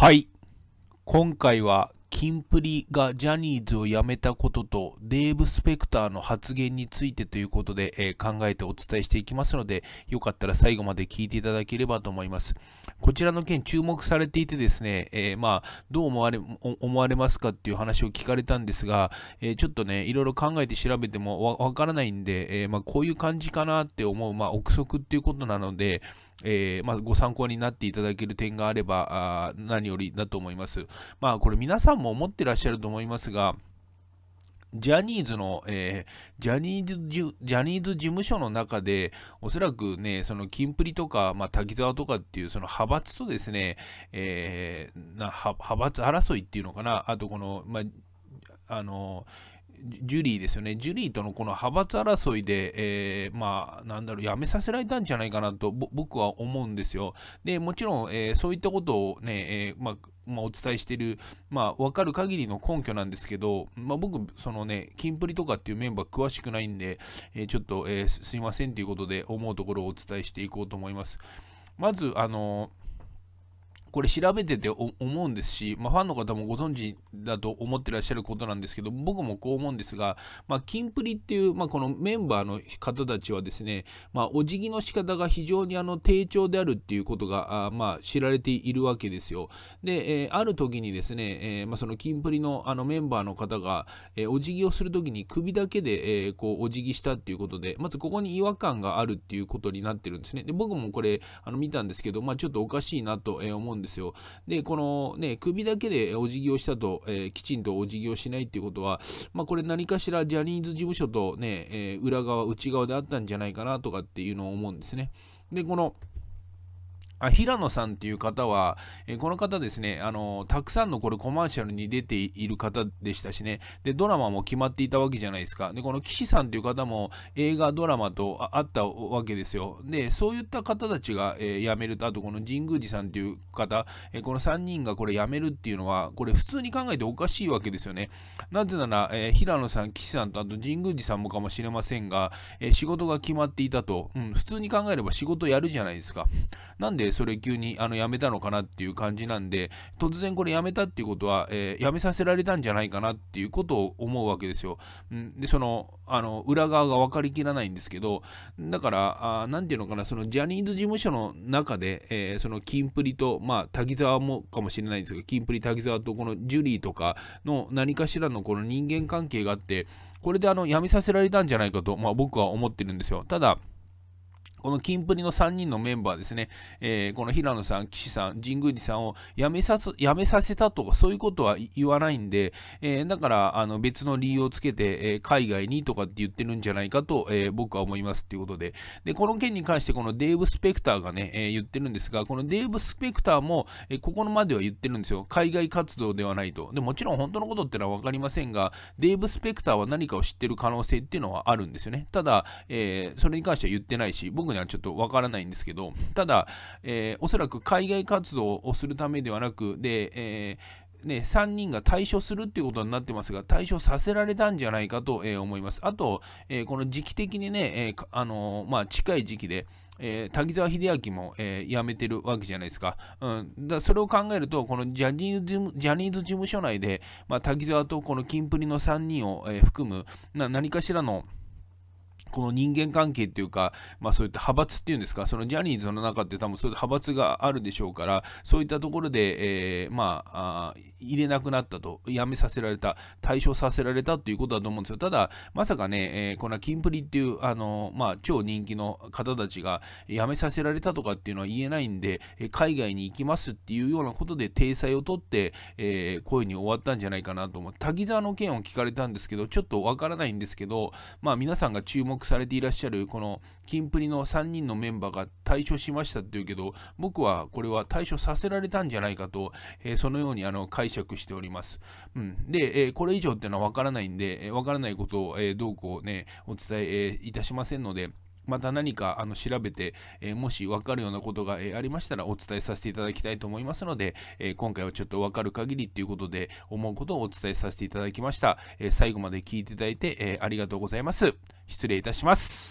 はい。今回は、キンプリがジャニーズを辞めたことと、デーブ・スペクターの発言についてということで、えー、考えてお伝えしていきますので、よかったら最後まで聞いていただければと思います。こちらの件注目されていてですね、えー、まあ、どう思われ、思われますかっていう話を聞かれたんですが、えー、ちょっとね、いろいろ考えて調べてもわからないんで、えまあ、こういう感じかなって思う、まあ、憶測っていうことなので、えー、まあ、ご参考になっていただける点があればあ何よりだと思います。まあ、これ皆さんも思ってらっしゃると思いますが、ジャニーズの、えー、ジャニーズ、ジャニーズ事務所の中で、おそらくね、その、キンプリとか、まあ、滝沢とかっていう、その、派閥とですね、えー、な派、派閥争いっていうのかな、あとこの、まあ、あのジュリーですよね、ジュリーとのこの派閥争いで、えー、まあ、なんだろう、辞めさせられたんじゃないかなと、僕は思うんですよ。で、もちろん、えー、そういったことをね、えー、まあ、まあ、お伝えしてる、まあ、わかる限りの根拠なんですけど、まあ、僕、そのね、キンプリとかっていうメンバー詳しくないんで、えー、ちょっと、えー、すいませんということで、思うところをお伝えしていこうと思います。まず、あのーこれ調べてて思うんですし、まあ、ファンの方もご存知だと思ってらっしゃることなんですけど僕もこう思うんですが、まあ、キンプリっていう、まあ、このメンバーの方たちはですね、まあ、お辞儀の仕方が非常にあの低調であるっていうことがあ、まあ、知られているわけですよで、えー、ある時にですね、えーまあ、そのキンプリのあのメンバーの方が、えー、お辞儀をする時に首だけで、えー、こうお辞儀したっていうことでまずここに違和感があるっていうことになってるんですねで僕もこれあの見たんですけど、まあ、ちょっとおかしいなと思うんんですよ。で、このね、首だけでお辞儀をしたと、えー、きちんとお辞儀をしないっていうことは、まあ、これ何かしらジャニーズ事務所とね、えー、裏側、内側であったんじゃないかなとかっていうのを思うんですね。で、この、あ平野さんっていう方は、えー、この方ですね、あのー、たくさんのこれコマーシャルに出ている方でしたしね、で、ドラマも決まっていたわけじゃないですか。で、この岸さんっていう方も映画、ドラマとあったわけですよ。で、そういった方たちが、えー、辞めると、あとこの神宮寺さんっていう方、えこの3人がこれ辞めるっていうのは、これ普通に考えておかしいわけですよね。なぜなら、え平野さん、岸さんとあと神宮寺さんもかもしれませんが、え仕事が決まっていたと、うん、普通に考えれば仕事やるじゃないですか。なんで、でそれ急にあの辞めたのかなっていう感じなんで突然これ辞めたっていうことは、えー、辞めさせられたんじゃないかなっていうことを思うわけですよ。んでそのあの裏側が分かりきらないんですけどだから何て言うのかなそのジャニーズ事務所の中で、えー、そのキンプリとまあ滝沢もかもしれないんですけど、キンプリ滝沢とこのジュリーとかの何かしらのこの人間関係があってこれであの辞めさせられたんじゃないかと、まあ、僕は思ってるんですよ。ただこのキンプリの3人のメンバーですね、えー、この平野さん、岸さん、神宮寺さんを辞めさ辞めさせたとか、そういうことは言わないんで、えー、だからあの別の理由をつけて、えー、海外にとかって言ってるんじゃないかと、え僕は思いますということでで、この件に関して、このデーブ・スペクターがね、え言ってるんですが、このデーブ・スペクターも、えここまでは言ってるんですよ、海外活動ではないと。でもちろん本当のことってのは分かりませんが、デーブ・スペクターは何かを知ってる可能性っていうのはあるんですよね。ただ、えそれに関しては言ってないし、僕にはちょっとわからないんですけど、ただ、えー、おそらく海外活動をするためではなく、で、えーね、3人が退所するっていうことになってますが、退所させられたんじゃないかと、えー、思います。あと、えー、この時期的にね、えー、あのまあ、近い時期で、え滝沢秀明も、え辞めてるわけじゃないですか。うん、だそれを考えると、このジャニーズジャニーズ事務所内で、まあ、滝沢とこのキンプリの3人を、え含むな何かしらのこの人間関係っていうか、まあそういった派閥っていうんですか、そのジャニーズの中って多分そういった派閥があるでしょうから、そういったところで、えー、まあ入れなくなったと、辞めさせられた、対処させられたということだと思うんですよ。ただ、まさかね、えー、このキンプリっていう、あの、まあ超人気の方たちが辞めさせられたとかっていうのは言えないんで、海外に行きますっていうようなことで体裁を取って、えー、声に終わったんじゃないかなと思う。滝沢の件を聞かれたんですけど、ちょっとわからないんですけど、まあ皆さんが注目目されていらっしゃるこのキンプリの3人のメンバーが退所しましたっていうけど僕はこれは退所させられたんじゃないかと、えー、そのようにあの解釈しております、うん、で、えー、これ以上っていうのはわからないんでわ、えー、からないことを、えどうこうねお伝え、えいたしませんのでまた何かあの調べて、えー、もし分かるようなことが、えー、ありましたらお伝えさせていただきたいと思いますので、えー、今回はちょっと分かる限りということで思うことをお伝えさせていただきました。え最後まで聞いていただいて、えありがとうございます。失礼いたします。